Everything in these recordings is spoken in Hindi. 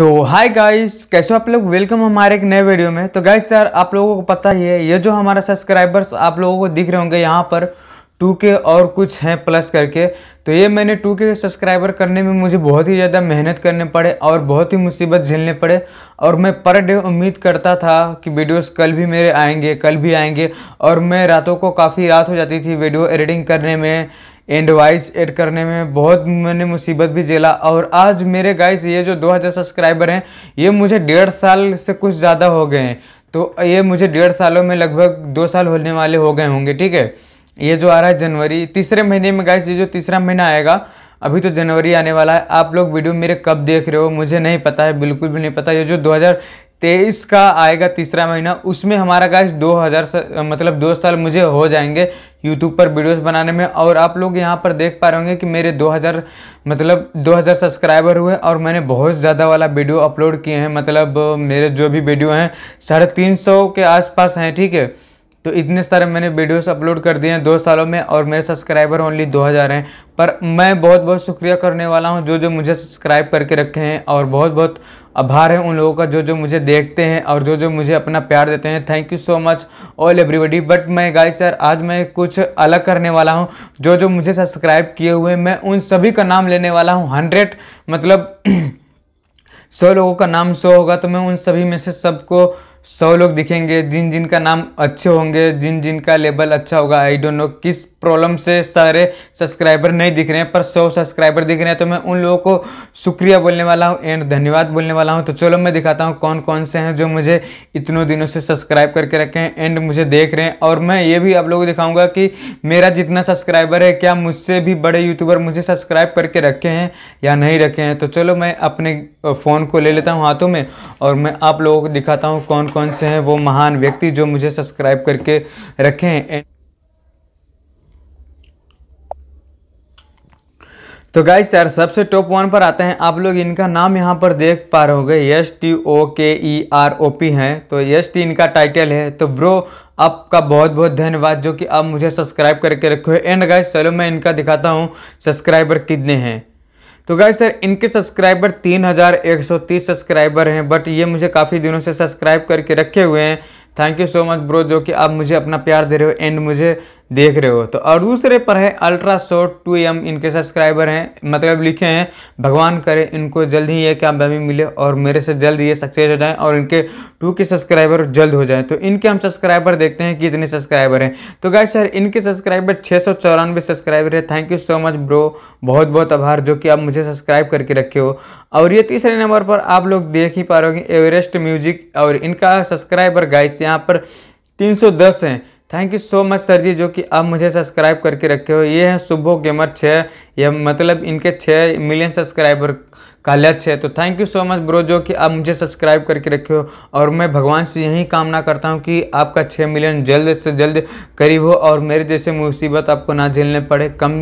तो हाय गाइस कैसे हो आप लोग वेलकम हमारे एक नए वीडियो में तो गाइस यार आप लोगों को पता ही है ये जो हमारा सब्सक्राइबर्स आप लोगों को दिख रहे होंगे यहाँ पर टू के और कुछ हैं प्लस करके तो ये मैंने टू के सब्सक्राइबर करने में मुझे बहुत ही ज़्यादा मेहनत करने पड़े और बहुत ही मुसीबत झेलने पड़े और मैं पर डे उम्मीद करता था कि वीडियोस कल भी मेरे आएंगे कल भी आएंगे और मैं रातों को काफ़ी रात हो जाती थी वीडियो एडिटिंग करने में एंड वाइस एड करने में बहुत मैंने मुसीबत भी झेला और आज मेरे गाइस ये जो 2000 सब्सक्राइबर हैं ये मुझे डेढ़ साल से कुछ ज़्यादा हो गए हैं तो ये मुझे डेढ़ सालों में लगभग दो साल होने वाले हो गए होंगे ठीक है ये जो आ रहा है जनवरी तीसरे महीने में गाइस ये जो तीसरा महीना आएगा अभी तो जनवरी आने वाला है आप लोग वीडियो मेरे कब देख रहे हो मुझे नहीं पता है बिल्कुल भी नहीं पता ये जो 2023 का आएगा तीसरा महीना उसमें हमारा गाइस 2000 सा, मतलब दो साल मुझे हो जाएंगे यूट्यूब पर वीडियोस बनाने में और आप लोग यहाँ पर देख पा रहे होंगे कि मेरे 2000 मतलब 2000 सब्सक्राइबर हुए और मैंने बहुत ज़्यादा वाला वीडियो अपलोड किए हैं मतलब मेरे जो भी वीडियो हैं साढ़े के आसपास हैं ठीक है तो इतने सारे मैंने वीडियोस अपलोड कर दिए हैं दो सालों में और मेरे सब्सक्राइबर ओनली दो हज़ार हैं पर मैं बहुत बहुत शुक्रिया करने वाला हूं जो जो मुझे सब्सक्राइब करके रखे हैं और बहुत बहुत आभार है उन लोगों का जो जो मुझे देखते हैं और जो जो मुझे अपना प्यार देते हैं thank you so much all everybody but मैं गाइस यार आज मैं कुछ अलग करने वाला हूँ जो जो मुझे सब्सक्राइब किए हुए मैं उन सभी का नाम लेने वाला हूँ हंड्रेड मतलब सौ लोगों का नाम सौ होगा तो मैं उन सभी में से सबको सौ लोग दिखेंगे जिन जिन का नाम अच्छे होंगे जिन जिन का लेवल अच्छा होगा आई डोंट नो किस प्रॉब्लम से सारे सब्सक्राइबर नहीं दिख रहे हैं पर सौ सब्सक्राइबर दिख रहे हैं तो मैं उन लोगों को शुक्रिया बोलने वाला हूँ एंड धन्यवाद बोलने वाला हूँ तो चलो मैं दिखाता हूँ कौन कौन से हैं जो मुझे इतनों दिनों से सब्सक्राइब करके रखे हैं एंड मुझे देख रहे हैं और मैं ये भी आप लोगों को दिखाऊँगा कि मेरा जितना सब्सक्राइबर है क्या मुझसे भी बड़े यूट्यूबर मुझे सब्सक्राइब करके रखे हैं या नहीं रखे हैं तो चलो मैं अपने फ़ोन को ले लेता हूँ हाथों में और मैं आप लोगों को दिखाता हूँ कौन कौन से हैं वो महान व्यक्ति जो मुझे सब्सक्राइब करके रखे हैं तो गाइस यार सबसे टॉप वन पर आते हैं आप लोग इनका नाम यहाँ पर देख पा रहे गए एस टी ओ के ई आर ओ पी हैं तो एस टी इनका टाइटल है तो ब्रो आपका बहुत बहुत धन्यवाद जो कि आप मुझे सब्सक्राइब करके रखे हो एंड गाइस चलो मैं इनका दिखाता हूँ सब्सक्राइबर कितने हैं तो गाय सर इनके सब्सक्राइबर 3130 सब्सक्राइबर हैं बट ये मुझे काफ़ी दिनों से सब्सक्राइब करके रखे हुए हैं thank you so much bro जो कि आप मुझे अपना प्यार दे रहे हो एंड मुझे देख रहे हो तो और दूसरे पर है अल्ट्रा शॉर्ट टू एम इनके सब्सक्राइबर हैं मतलब लिखे हैं भगवान करे इनको जल्द ही ये क्या बैमी मिले और मेरे से जल्द ये सक्सेस हो जाए और इनके टू के सब्सक्राइबर जल्द हो जाए तो इनके हम सब्सक्राइबर देखते हैं कितने सब्सक्राइबर हैं तो गाय सर इनके सब्सक्राइबर छः सौ चौरानवे सब्सक्राइबर है thank you so much bro बहुत बहुत आभार जो कि आप मुझे सब्सक्राइब करके रखे हो और ये तीसरे नंबर पर आप लोग देख ही पा रहे एवरेस्ट म्यूजिक और इनका सब्सक्राइबर गाय यहाँ पर 310 हैं thank you so much sir ji जो कि आप मुझे सब्सक्राइब करके रखे हो ये हैं सुबह गेमर छः यह मतलब इनके छः मिलियन सब्सक्राइबर का लक्ष्य है तो thank you so much bro जो कि आप मुझे सब्सक्राइब करके रखे हो और मैं भगवान से यही कामना करता हूँ कि आपका छः मिलियन जल्द से जल्द करीब हो और मेरे जैसे मुसीबत आपको ना झेलने पड़े कम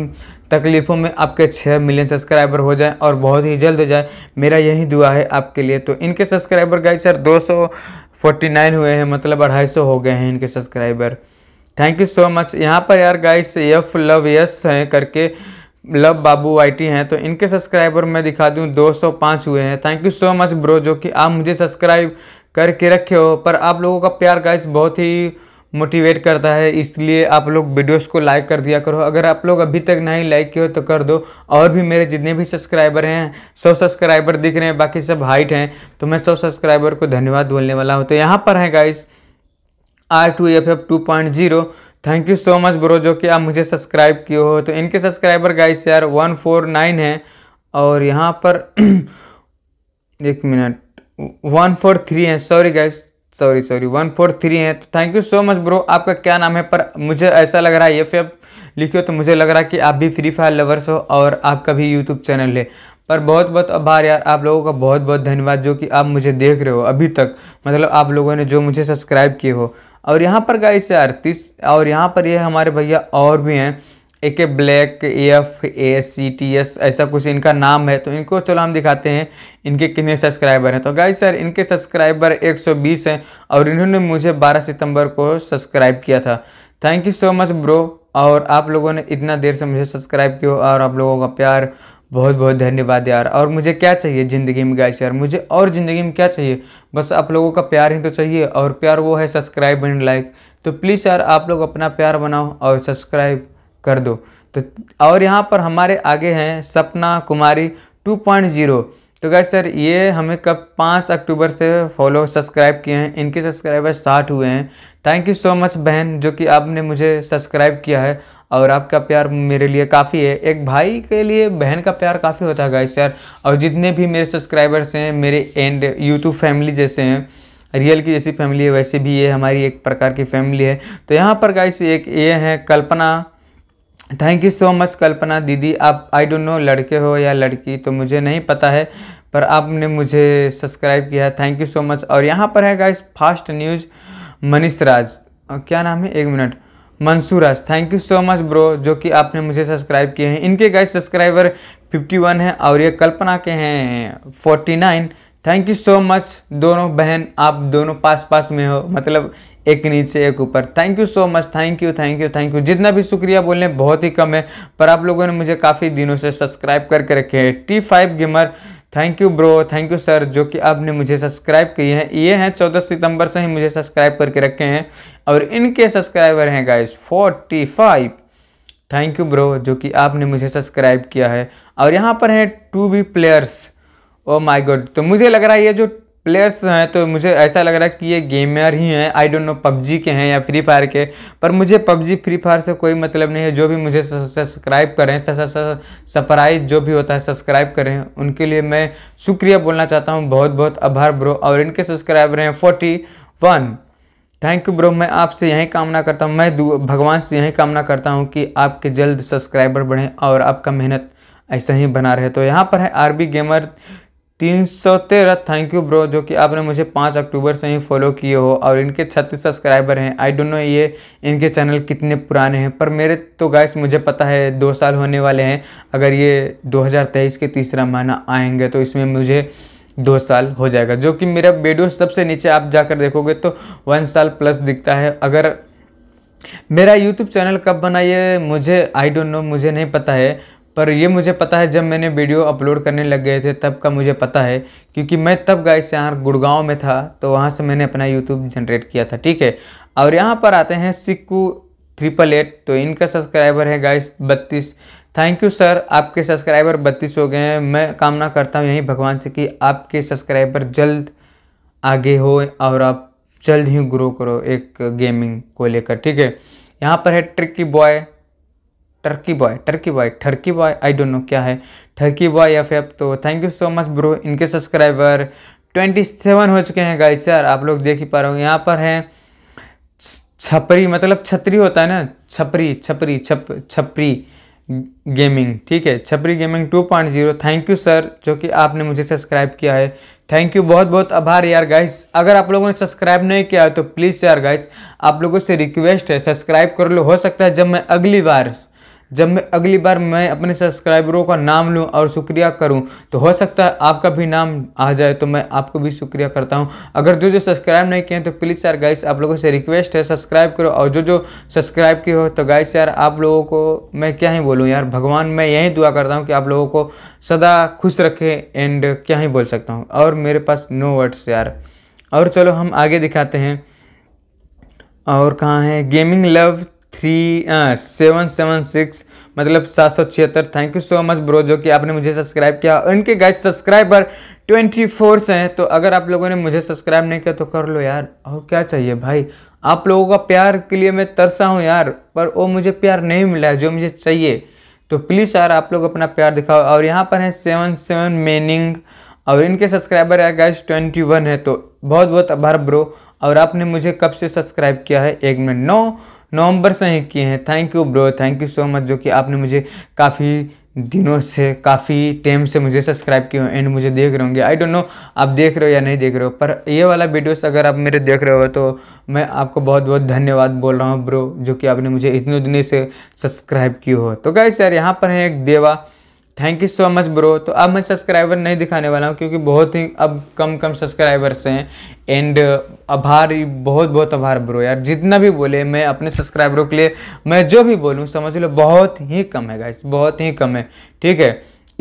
तकलीफ़ों में आपके छः मिलियन सब्सक्राइबर हो जाए और बहुत ही जल्द हो जाए मेरा यही दुआ है आपके लिए तो इनके सब्सक्राइबर गाइस सर दो सौ फोर्टी नाइन हुए हैं मतलब अढ़ाई सौ हो गए हैं इनके subscriber thank you so much यहाँ पर यार गाइस यफ लव यस हैं करके लव बाबू आईटी हैं तो इनके सब्सक्राइबर मैं दिखा दूँ 205 हुए हैं thank you so much bro जो कि आप मुझे सब्सक्राइब करके रखे हो पर आप लोगों का प्यार गाइस बहुत ही मोटिवेट करता है इसलिए आप लोग वीडियोस को लाइक कर दिया करो अगर आप लोग अभी तक नहीं लाइक किए हो तो कर दो और भी मेरे जितने भी सब्सक्राइबर हैं सौ सब्सक्राइबर दिख रहे हैं बाकी सब हाइट हैं तो मैं सौ सब्सक्राइबर को धन्यवाद बोलने वाला हूँ तो यहाँ पर है guys R two F F two point zero thank you so much bro जो कि आप मुझे सब्सक्राइब किए हो तो इनके सब्सक्राइबर गाइस यार वन फोर नाइन है और यहाँ पर एक मिनट वन फोर थ्री है sorry guys sorry sorry one four three है तो thank you so much bro आपका क्या नाम है पर मुझे ऐसा लग रहा है एफ एफ लिखियो तो मुझे लग रहा है कि आप भी फ्री फायर लवर्स हो और आपका भी यूट्यूब चैनल है पर बहुत बहुत आभार यार आप लोगों का बहुत बहुत धन्यवाद जो कि आप मुझे देख रहे हो अभी तक मतलब आप लोगों ने जो मुझे सब्सक्राइब किए हो और यहाँ पर गाइस यार तीस और यहाँ पर ये यह हमारे भैया और भी हैं एक black F A C T S ऐसा कुछ इनका नाम है तो इनको चलो हम दिखाते हैं इनके कितने सब्सक्राइबर हैं तो गाइज सर इनके सब्सक्राइबर 120 हैं और इन्होंने मुझे 12 सितंबर को सब्सक्राइब किया था thank you so much bro और आप लोगों ने इतना देर से मुझे सब्सक्राइब किया और आप लोगों का प्यार बहुत बहुत धन्यवाद यार और मुझे क्या चाहिए ज़िंदगी में गाइस यार मुझे और ज़िंदगी में क्या चाहिए बस आप लोगों का प्यार ही तो चाहिए और प्यार वो है सब्सक्राइब एंड लाइक तो प्लीज़ यार आप लोग अपना प्यार बनाओ और सब्सक्राइब कर दो तो और यहाँ पर हमारे आगे हैं सपना कुमारी 2.0 तो क्या सर ये हमें कब पाँच अक्टूबर से फॉलो सब्सक्राइब किए हैं इनके सब्सक्राइबर साठ हुए हैं थैंक यू सो मच बहन जो कि आपने मुझे सब्सक्राइब किया है और आपका प्यार मेरे लिए काफ़ी है एक भाई के लिए बहन का प्यार काफ़ी होता है गाइस यार और जितने भी मेरे सब्सक्राइबर्स हैं मेरे एंड यूट्यूब फैमिली जैसे हैं रियल की जैसी फैमिली है वैसे भी ये हमारी एक प्रकार की फैमिली है तो यहाँ पर गाइस एक ये हैं Kalpana thank you so much Kalpana दीदी आप आई डोंट नो लड़के हो या लड़की तो मुझे नहीं पता है पर आपने मुझे सब्सक्राइब किया है थैंक यू सो मच और यहाँ पर है guys fast news Manish Raj क्या नाम है एक minute Mansoor Raj thank you so much bro जो कि आपने मुझे सब्सक्राइब किए हैं इनके गाइस सब्सक्राइबर 51 है और ये कल्पना के हैं 49 थैंक यू सो मच दोनों बहन आप दोनों पास पास में हो मतलब एक नीचे एक ऊपर thank you so much thank you thank you thank you जितना भी शुक्रिया बोलने बहुत ही कम है पर आप लोगों ने मुझे काफ़ी दिनों से सब्सक्राइब करके रखे हैं T five gamer thank you bro thank you sir जो कि आपने मुझे सब्सक्राइब किए हैं ये हैं चौदह सितंबर से ही मुझे सब्सक्राइब करके रखे हैं और इनके सब्सक्राइबर हैं guys forty five thank you bro जो कि आपने मुझे सब्सक्राइब किया है और यहाँ पर हैं two B players oh my god तो मुझे लग रहा है ये जो प्लेयर्स हैं तो मुझे ऐसा लग रहा है कि ये गेमर ही हैं आई डोंट नो पबजी के हैं या फ्री फायर के पर मुझे पबजी फ्री फायर से कोई मतलब नहीं है जो भी मुझे सब्सक्राइब करें सरप्राइज जो भी होता है सब्सक्राइब करें उनके लिए मैं शुक्रिया बोलना चाहता हूँ बहुत बहुत आभार ब्रो और इनके सब्सक्राइबर हैं forty one thank you bro मैं आपसे यही कामना करता हूँ मैं भगवान से यही कामना करता हूँ कि आपके जल्द सब्सक्राइबर बढ़ें और आपका मेहनत ऐसा ही बना रहे तो यहाँ पर है आरबी गेमर तीन सौ तेरह थैंक यू ब्रो जो कि आपने मुझे पाँच अक्टूबर से ही फॉलो किए हो और इनके छत्तीस सब्सक्राइबर हैं आई डोंट नो ये इनके चैनल कितने पुराने हैं पर मेरे तो गाइस मुझे पता है दो साल होने वाले हैं अगर ये 2023 के तीसरा महीना आएंगे तो इसमें मुझे दो साल हो जाएगा जो कि मेरा वीडियो सबसे नीचे आप जाकर देखोगे तो वन साल प्लस दिखता है अगर मेरा यूट्यूब चैनल कब बना ये मुझे आई डोंट नो मुझे नहीं पता है पर ये मुझे पता है जब मैंने वीडियो अपलोड करने लग गए थे तब का मुझे पता है क्योंकि मैं तब गाइस यहाँ गुड़गांव में था तो वहाँ से मैंने अपना यूट्यूब जनरेट किया था ठीक है और यहाँ पर आते हैं सिक्कू ट्रिपल एट तो इनका सब्सक्राइबर है गाइस बत्तीस थैंक यू सर आपके सब्सक्राइबर बत्तीस हो गए हैं मैं कामना करता हूँ यही भगवान से कि आपके सब्सक्राइबर जल्द आगे हो और आप जल्द ही ग्रो करो एक गेमिंग को लेकर ठीक है यहाँ पर है tricky boy turkey boy turkey boy ठर्की बॉय आई डोंट नो क्या है ठर्की बॉय या फिर तो thank you so much bro इनके सब्सक्राइबर ट्वेंटी सेवन हो चुके हैं गाइस यार आप लोग देख ही पा रहे हो यहाँ पर है छपरी मतलब छतरी होता है ना छपरी छपरी छप छपरी गेमिंग ठीक है छपरी गेमिंग 2.0 थैंक यू सर जो कि आपने मुझे सब्सक्राइब किया है थैंक यू बहुत बहुत आभार यार गाइस अगर आप लोगों ने सब्सक्राइब नहीं किया है तो प्लीज़ यार गाइस आप लोगों से रिक्वेस्ट है सब्सक्राइब कर लो हो सकता है जब मैं अगली बार जब मैं अगली बार मैं अपने सब्सक्राइबरों का नाम लूँ और शुक्रिया करूँ तो हो सकता है आपका भी नाम आ जाए तो मैं आपको भी शुक्रिया करता हूँ अगर जो जो सब्सक्राइब नहीं किए तो प्लीज़ यार गाइस आप लोगों से रिक्वेस्ट है सब्सक्राइब करो और जो जो सब्सक्राइब किए हो तो गाइस यार आप लोगों को मैं क्या ही बोलूँ यार भगवान मैं यही दुआ करता हूँ कि आप लोगों को सदा खुश रखें एंड क्या ही बोल सकता हूँ और मेरे पास नो वर्ड्स यार और चलो हम आगे दिखाते हैं और कहाँ है gaming love three seven seven six मतलब सात सौ छिहत्तर thank you so much bro जो कि आपने मुझे सब्सक्राइब किया और इनके गाइस सब्सक्राइबर ट्वेंटी फोर से हैं तो अगर आप लोगों ने मुझे सब्सक्राइब नहीं किया तो कर लो यार और क्या चाहिए भाई आप लोगों का प्यार के लिए मैं तरसा हूँ यार पर वो मुझे प्यार नहीं मिला है जो मुझे चाहिए तो प्लीज़ यार आप लोग अपना प्यार दिखाओ और यहाँ पर है सेवन सेवन मेनिंग और इनके सब्सक्राइबर है गाइस ट्वेंटी वन है तो बहुत बहुत आभार ब्रो और आपने मुझे कब से सब्सक्राइब किया है एक मिनट नौ नवंबर से ही किए हैं thank you bro thank you so much जो कि आपने मुझे काफ़ी दिनों से काफ़ी टाइम से मुझे सब्सक्राइब किए हैं एंड मुझे देख रहे होंगे आई डोंट नो आप देख रहे हो या नहीं देख रहे हो पर ये वाला वीडियोस अगर आप मेरे देख रहे हो तो मैं आपको बहुत बहुत धन्यवाद बोल रहा हूँ ब्रो जो कि आपने मुझे इतने दिनों से सब्सक्राइब किए हो तो गाइस यार यहाँ पर है एक Deva thank you so much bro तो अब मैं सब्सक्राइबर नहीं दिखाने वाला हूँ क्योंकि बहुत ही अब कम कम सब्सक्राइबर्स हैं एंड uh, आभार बहुत बहुत आभार ब्रो यार जितना भी बोले मैं अपने सब्सक्राइबरों के लिए मैं जो भी बोलूँ समझ लो बहुत ही कम है गाइस बहुत ही कम है ठीक है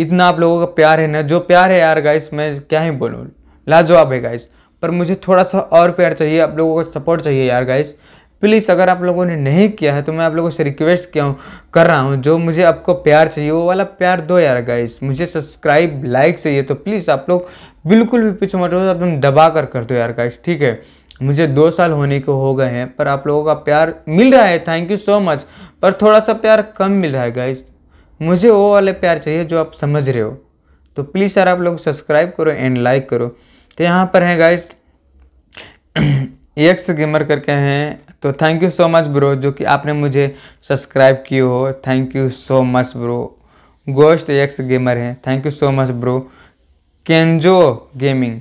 इतना आप लोगों का प्यार है ना जो प्यार है यार गाइस मैं क्या ही बोलूँ लाजवाब है गाइस पर मुझे थोड़ा सा और प्यार चाहिए आप लोगों का सपोर्ट चाहिए यार गाइस प्लीज़ अगर आप लोगों ने नहीं किया है तो मैं आप लोगों से रिक्वेस्ट किया हूँ कर रहा हूँ जो मुझे आपको प्यार चाहिए वो वाला प्यार दो यार गाइस मुझे सब्सक्राइब लाइक चाहिए तो प्लीज़ आप लोग बिल्कुल भी पीछे मत हो आप लोग दबा कर कर दो यार गाइस ठीक है मुझे दो साल होने को हो गए हैं पर आप लोगों का प्यार मिल रहा है थैंक यू सो मच पर थोड़ा सा प्यार कम मिल रहा है गाइस मुझे वो वाले प्यार चाहिए जो आप समझ रहे हो तो प्लीज़ यार आप लोग सब्सक्राइब करो एंड लाइक करो तो यहाँ पर है गाइस एक्स गेमर करके हैं तो thank you so much bro जो कि आपने मुझे सब्सक्राइब किए हो thank you so much bro ghost X gamer हैं thank you so much bro Kenzo gaming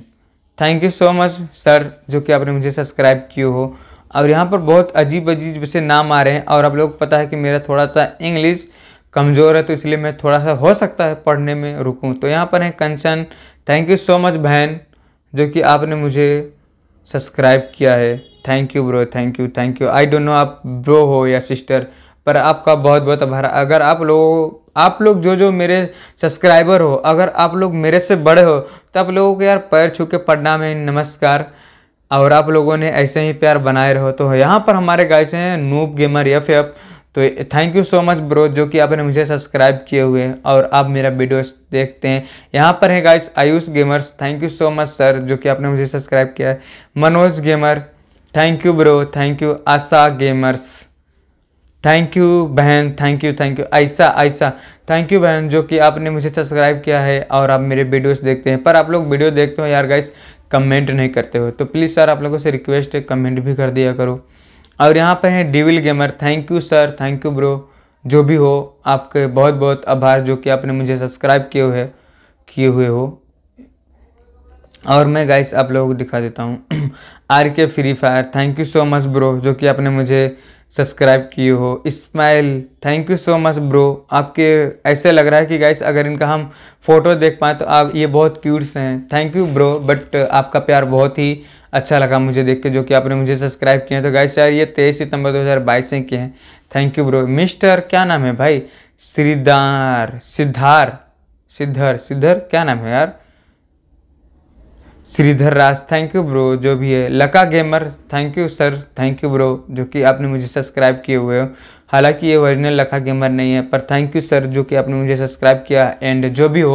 thank you so much sir जो कि आपने मुझे सब्सक्राइब किए हो और यहाँ पर बहुत अजीब अजीब से नाम आ रहे हैं और आप लोग पता है कि मेरा थोड़ा सा इंग्लिश कमज़ोर है तो इसलिए मैं थोड़ा सा हो सकता है पढ़ने में रुकूं तो यहाँ पर है Kanchan thank you so much बहन जो कि आपने मुझे सब्सक्राइब किया है thank you bro thank you thank you I don't know आप ब्रो हो या सिस्टर पर आपका बहुत बहुत आभार अगर आप लोग आप लोग जो जो मेरे सब्सक्राइबर हो अगर आप लोग मेरे से बड़े हो तो आप लोगों को यार पैर छू के पढ़ना में नमस्कार और आप लोगों ने ऐसे ही प्यार बनाए रहो तो यहाँ पर हमारे गाइस हैं नूप गेमर यफ यफ तो thank you so much bro जो कि आपने मुझे सब्सक्राइब किए हुए हैं और आप मेरा वीडियोस देखते हैं यहाँ पर है guys Ayush gamers thank you so much sir जो कि आपने मुझे सब्सक्राइब किया है Manoj gamer thank you bro thank you Asha gamers thank you बहन थैंक यू थैंक यू ऐसा ऐसा थैंक यू बहन जो कि आपने मुझे सब्सक्राइब किया है और आप मेरे वीडियोस देखते हैं पर आप लोग वीडियो देखते हो यार गाइस कमेंट नहीं करते हो तो प्लीज़ सर आप लोगों से रिक्वेस्ट है कमेंट भी कर दिया करो और यहाँ पर है devil gamer thank you sir thank you bro जो भी हो आपके बहुत बहुत आभार जो कि आपने मुझे सब्सक्राइब किए हुए किए हुए हो और मैं गाइस आप लोगों को दिखा देता हूँ R K free fire thank you so much bro जो कि आपने मुझे सब्सक्राइब किए हो Ismail thank you so much bro आपके ऐसे लग रहा है कि गाइस अगर इनका हम फोटो देख पाए तो आप ये बहुत क्यूट्स हैं थैंक यू ब्रो बट आपका प्यार बहुत ही अच्छा लगा मुझे देख के जो कि आपने मुझे सब्सक्राइब किए हैं तो गाइस यार ये तेईस सितंबर हज़ार से किए हैं थैंक यू ब्रो मिस्टर क्या नाम है भाई श्रीदार सिद्धार सिद्धर सिद्धर क्या नाम है यार Sridhar Raj thank you bro जो भी है लका gamer thank you sir thank you bro जो कि आपने मुझे सब्सक्राइब किए हुए हो हालांकि ये ओरिजिनल लका गेमर नहीं है पर थैंक यू सर जो कि आपने मुझे सब्सक्राइब किया एंड जो भी हो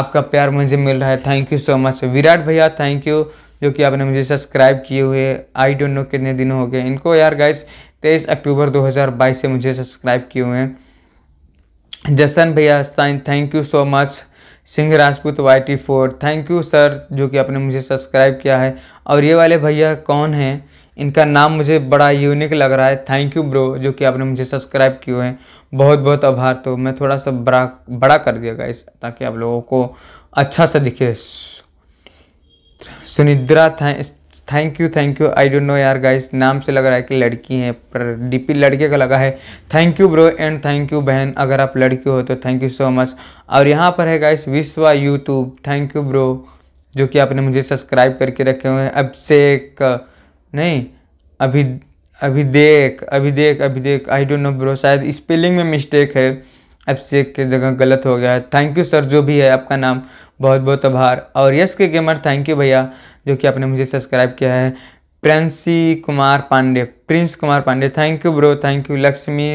आपका प्यार मुझे मिल रहा है thank you so much Virat भैया थैंक यू जो कि आपने मुझे सब्सक्राइब किए हुए आई डोंट नो कितने दिन हो गए इनको यार गाइस तेईस अक्टूबर 2022 से मुझे सब्सक्राइब किए हुए हैं जसन भैया thank you so much Singh Rajput Y T four thank you sir जो कि आपने मुझे सब्सक्राइब किया है और ये वाले भैया कौन हैं इनका नाम मुझे बड़ा यूनिक लग रहा है थैंक यू ब्रो जो कि आपने मुझे सब्सक्राइब किए हैं बहुत बहुत आभार तो मैं थोड़ा सा बड़ा बड़ा कर दिया गाइस ताकि आप लोगों को अच्छा सा दिखे Sunidra thank thank you thank you I don't know यार गाइस नाम से लग रहा है कि लड़की है पर डीपी लड़के का लगा है thank you bro and thank you बहन अगर आप लड़की हो तो थैंक यू सो मच और यहाँ पर है गाइस विश्वा यूट्यूब थैंक यू ब्रो जो कि आपने मुझे सब्सक्राइब करके रखे हुए हैं अब एक नहीं अभी अभी अभी देख देख अभी देख आई डोंट नो ब्रो शायद स्पेलिंग में मिस्टेक है से के जगह गलत हो गया है थैंक यू सर जो भी है आपका नाम बहुत बहुत आभार और यस के गेमर थैंक यू भैया जो कि आपने मुझे सब्सक्राइब किया है Princy Kumar Pandey Prince Kumar Pandey thank you bro thank you Lakshmi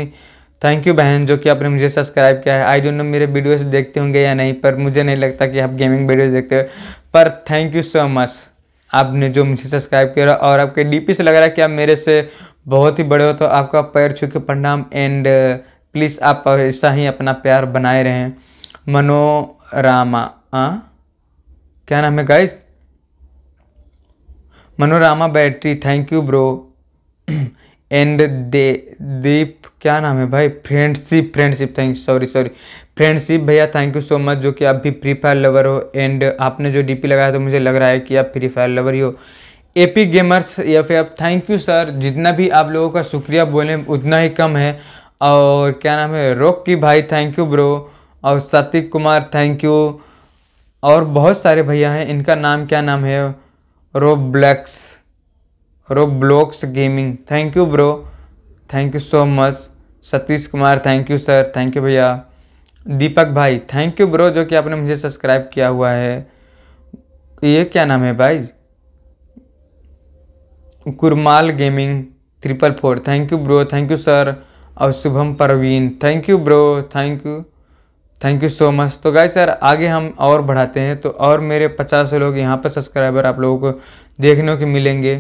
thank you बहन जो कि आपने मुझे सब्सक्राइब किया है आई डोंट नो मेरे वीडियोस देखते होंगे या नहीं पर मुझे नहीं लगता कि आप गेमिंग वीडियोस देखते हो पर थैंक यू सो मच आपने जो मुझे सब्सक्राइब किया और आपके डीपी से लग रहा है कि आप मेरे से बहुत ही बड़े हो तो आपका पैर छू के प्रणाम एंड प्लीज़ आप ऐसा ही अपना प्यार बनाए रहें मनोरामा हाँ? क्या नाम है guys Manorama battery thank you bro and दे दीप क्या नाम है भाई friendship friendship thank sorry sorry friendship भैया थैंक यू सो मच जो कि आप भी फ्री फायर लवर हो एंड आपने जो डीपी लगाया तो मुझे लग रहा है कि आप फ्री फायर लवर ही हो एपी गेमर्स या फिर आप थैंक यू सर जितना भी आप लोगों का शुक्रिया बोलें उतना ही कम है और क्या नाम है रोक की भाई थैंक यू ब्रो और सातिक कुमार थैंक यू और बहुत सारे भैया हैं इनका नाम क्या नाम है Roblox Roblox gaming thank you bro thank you so much Satish Kumar thank you sir thank you भैया दीपक भाई थैंक यू ब्रो जो कि आपने मुझे सब्सक्राइब किया हुआ है ये क्या नाम है भाई Kurmal gaming triple four thank you bro thank you sir और Shubham Parveen thank you bro thank you thank you so much तो गाय सर आगे हम और बढ़ाते हैं तो और मेरे पचास लोग यहाँ पर सब्सक्राइबर आप लोगों को देखने को मिलेंगे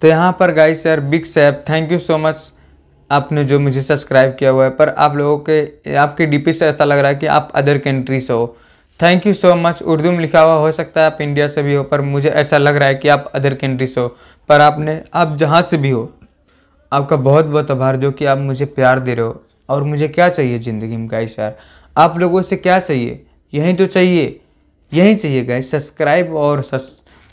तो यहाँ पर गाय सर बिग सैप थैंक यू सो मच आपने जो मुझे सब्सक्राइब किया हुआ है पर आप लोगों के आपके डीपी से ऐसा लग रहा है कि आप अदर कंट्री से हो thank you so much Urdu में लिखा हुआ हो सकता है आप इंडिया से भी हो पर मुझे ऐसा लग रहा है कि आप अदर कंट्री से हो पर आपने आप जहाँ से भी हो आपका बहुत बहुत आभार जो कि आप मुझे प्यार दे रहे हो और मुझे क्या चाहिए ज़िंदगी में गाइस यार आप लोगों से क्या चाहिए यही तो चाहिए यही चाहिए गाइस सब्सक्राइब और सस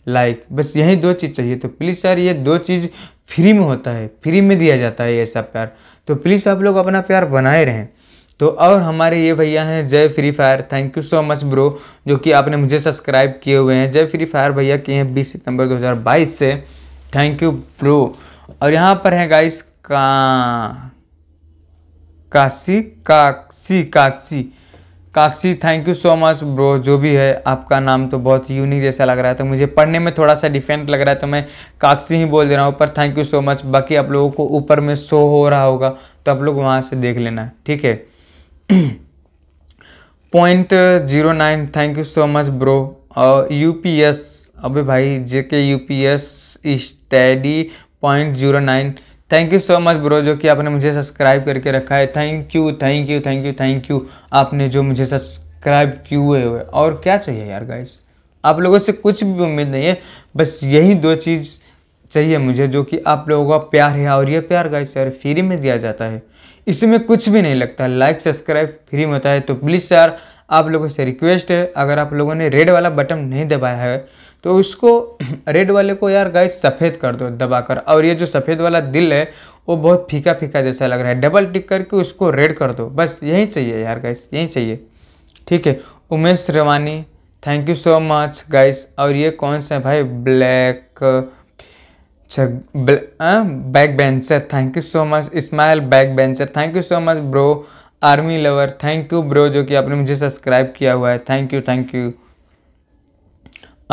लाइक बस यही दो चीज़ चाहिए तो प्लीज़ यार ये दो चीज़ फ्री में होता है फ्री में दिया जाता है ये सब प्यार तो प्लीज़ आप लोग अपना प्यार बनाए रहें तो और हमारे ये भैया हैं Jay free fire thank you so much bro जो कि आपने मुझे सब्सक्राइब किए हुए हैं जय फ्री फायर भैया किए हैं बीस सितंबर 2022 से थैंक यू ब्रो और यहाँ पर हैं गाइस का काशी काक्सी काक्सी काक्षी thank you so much bro जो भी है आपका नाम तो बहुत यूनिक जैसा लग रहा है तो मुझे पढ़ने में थोड़ा सा डिफरेंट लग रहा है तो मैं काक्सी ही बोल दे रहा हूँ पर थैंक यू सो मच बाकी आप लोगों को ऊपर में शो हो रहा होगा तो आप लोग वहाँ से देख लेना ठीक है point zero nine thank you so much bro और यू पी एस अभी भाई J K U P S study point zero nine thank you so much bro जो कि आपने मुझे सब्सक्राइब करके रखा है thank you thank you thank you thank you आपने जो मुझे सब्सक्राइब किए हुए और क्या चाहिए यार गाइस आप लोगों से कुछ भी उम्मीद नहीं है बस यही दो चीज़ चाहिए मुझे जो कि आप लोगों का प्यार है और ये प्यार गाइस यार फ्री में दिया जाता है इसमें कुछ भी नहीं लगता लाइक सब्सक्राइब फ्री में होता है तो प्लीज़ यार आप लोगों से रिक्वेस्ट है अगर आप लोगों ने रेड वाला बटन नहीं दबाया है तो इसको रेड वाले को यार गाइस सफ़ेद कर दो दबाकर और ये जो सफ़ेद वाला दिल है वो बहुत फीका फीका जैसा लग रहा है डबल टिक करके उसको रेड कर दो बस यही चाहिए यार गाइस यही चाहिए ठीक है Umesh Rewani thank you so much guys और ये कौन सा है भाई ब्लैक अच्छा back bencher thank you so much Ismail back bencher thank you so much bro army lover thank you bro जो कि आपने मुझे सब्सक्राइब किया हुआ है थैंक यू थैंक यू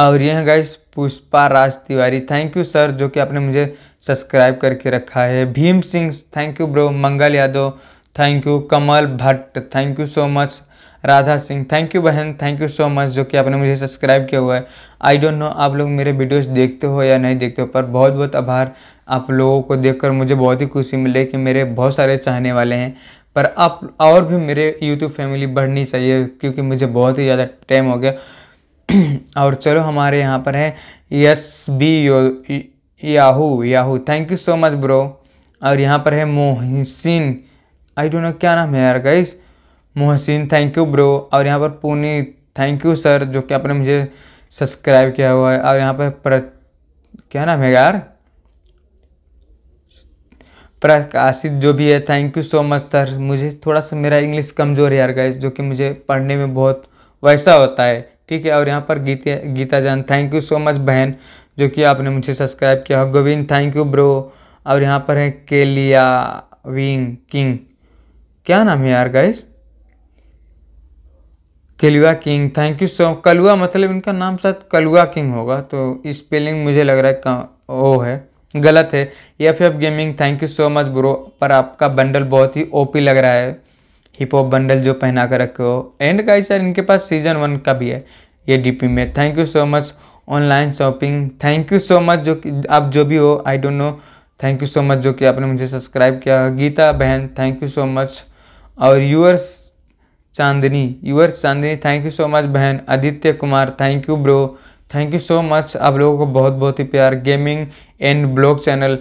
और ये हैं guys Pushpa Raj Tiwari thank you sir जो कि आपने मुझे सब्सक्राइब करके रखा है Bhim Singh thank you bro Mangal Yadav thank you Kamal Bhatt thank you so much Radha Singh thank you बहन थैंक यू सो मच जो कि आपने मुझे सब्सक्राइब किया हुआ है आई डोंट नो आप लोग मेरे वीडियोस देखते हो या नहीं देखते हो पर बहुत बहुत आभार आप लोगों को देखकर मुझे बहुत ही खुशी मिले कि मेरे बहुत सारे चाहने वाले हैं पर आप और भी मेरे यूट्यूब फैमिली बढ़नी चाहिए क्योंकि मुझे बहुत ही ज़्यादा टाइम हो गया और चलो हमारे यहाँ पर है yes B yo Yahoo Yahoo thank you so much bro और यहाँ पर है मोहसिन आई डोंट नो क्या नाम है यार guys Mohsin thank you bro और यहाँ पर पुनी थैंक यू सर जो कि आपने मुझे सब्सक्राइब किया हुआ है और यहाँ पर प्र क्या नाम है यार प्रकाशित जो भी है thank you so much sir मुझे थोड़ा सा मेरा इंग्लिश कमज़ोर है यार गाइस जो कि मुझे पढ़ने में बहुत वैसा होता है ठीक है और यहाँ पर गीता गीता जान थैंक यू सो मच बहन जो कि आपने मुझे सब्सक्राइब किया हो गोविंद थैंक यू ब्रो और यहाँ पर है केलिया विंग किंग क्या नाम है यार guys Kelua king thank you so Kalua मतलब इनका नाम शायद कलुआ किंग होगा तो स्पेलिंग मुझे लग रहा है ओ है गलत है F F gaming thank you so much bro पर आपका बंडल बहुत ही ओपी लग रहा है हिप हॉप बंडल जो पहना कर रखे हो एंड का सर इनके पास सीजन वन का भी है ये डीपी में thank you so much online shopping thank you so much जो कि आप जो भी हो I don't know thank you so much जो कि आपने मुझे सब्सक्राइब किया गीता बहन थैंक यू सो मच और your Chandni yours Chandni thank you so much बहन Aditya Kumar thank you bro thank you so much आप लोगों को बहुत बहुत ही प्यार गेमिंग एंड ब्लॉग चैनल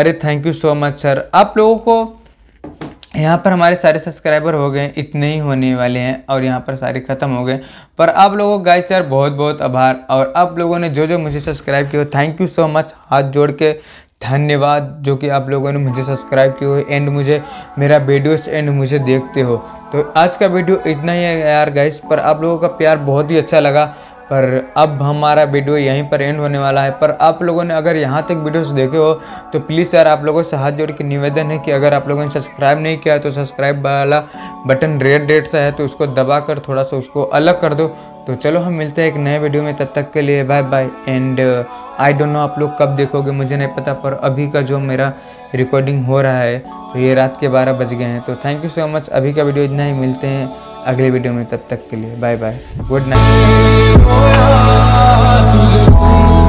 अरे thank you so much sir आप लोगों को यहाँ पर हमारे सारे सब्सक्राइबर हो गए इतने ही होने वाले हैं और यहाँ पर सारे ख़त्म हो गए पर आप लोगों का यार बहुत बहुत आभार और आप लोगों ने जो जो मुझे सब्सक्राइब किया थैंक यू सो मच हाथ जोड़ के धन्यवाद जो कि आप लोगों ने मुझे सब्सक्राइब किए हो एंड मुझे मेरा वीडियोस एंड मुझे देखते हो तो आज का वीडियो इतना ही है यार गाइस पर आप लोगों का प्यार बहुत ही अच्छा लगा पर अब हमारा वीडियो यहीं पर एंड होने वाला है पर आप लोगों ने अगर यहाँ तक वीडियोस देखे हो तो प्लीज़ यार आप लोगों से हाथ जोड़ के निवेदन है कि अगर आप लोगों ने सब्सक्राइब नहीं किया तो सब्सक्राइब वाला बटन रेड रेड सा है तो उसको दबा कर थोड़ा सा उसको अलग कर दो तो चलो हम मिलते हैं एक नए वीडियो में तब तक के लिए bye bye and I don't know आप लोग कब देखोगे मुझे नहीं पता पर अभी का जो मेरा रिकॉर्डिंग हो रहा है तो ये रात के बारह बज गए हैं तो थैंक यू सो मच अभी का वीडियो इतना ही मिलते हैं अगले वीडियो में तब तक के लिए बाय बाय गुड नाइट